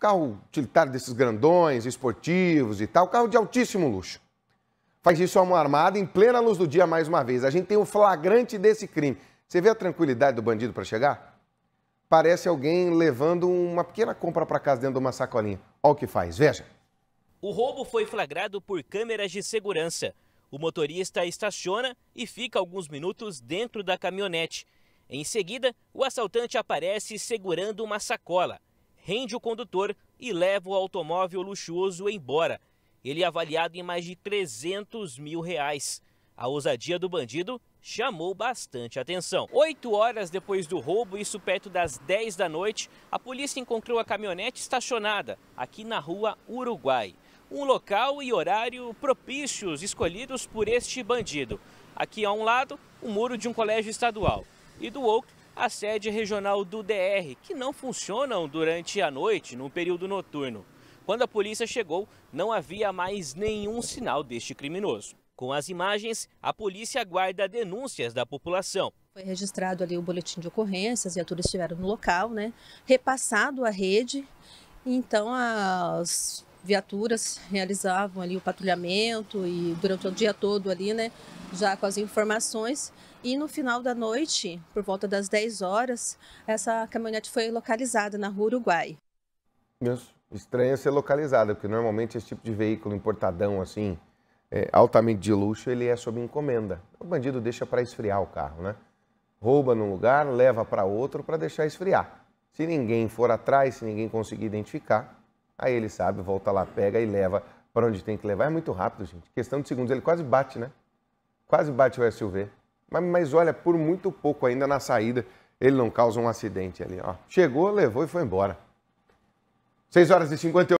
carro utilitário desses grandões, esportivos e tal, carro de altíssimo luxo. Faz isso a mão armada em plena luz do dia mais uma vez. A gente tem o flagrante desse crime. Você vê a tranquilidade do bandido para chegar? Parece alguém levando uma pequena compra para casa dentro de uma sacolinha. Olha o que faz, veja. O roubo foi flagrado por câmeras de segurança. O motorista estaciona e fica alguns minutos dentro da caminhonete. Em seguida, o assaltante aparece segurando uma sacola rende o condutor e leva o automóvel luxuoso embora. Ele é avaliado em mais de 300 mil reais. A ousadia do bandido chamou bastante atenção. Oito horas depois do roubo, isso perto das 10 da noite, a polícia encontrou a caminhonete estacionada aqui na rua Uruguai. Um local e horário propícios escolhidos por este bandido. Aqui a um lado, o muro de um colégio estadual e do outro, a sede regional do DR, que não funcionam durante a noite, no período noturno. Quando a polícia chegou, não havia mais nenhum sinal deste criminoso. Com as imagens, a polícia aguarda denúncias da população. Foi registrado ali o boletim de ocorrências, e viaturas estiveram no local, né? Repassado à rede, então as viaturas realizavam ali o patrulhamento e durante o dia todo ali, né, já com as informações. E no final da noite, por volta das 10 horas, essa caminhonete foi localizada na rua Uruguai. Isso. Estranha ser localizada, porque normalmente esse tipo de veículo importadão assim, é, altamente de luxo, ele é sob encomenda. O bandido deixa para esfriar o carro, né? Rouba num lugar, leva para outro para deixar esfriar. Se ninguém for atrás, se ninguém conseguir identificar, Aí ele sabe, volta lá, pega e leva para onde tem que levar. É muito rápido, gente. Questão de segundos. Ele quase bate, né? Quase bate o SUV. Mas, mas olha, por muito pouco ainda na saída, ele não causa um acidente ali. Ó. Chegou, levou e foi embora. 6 horas e 58.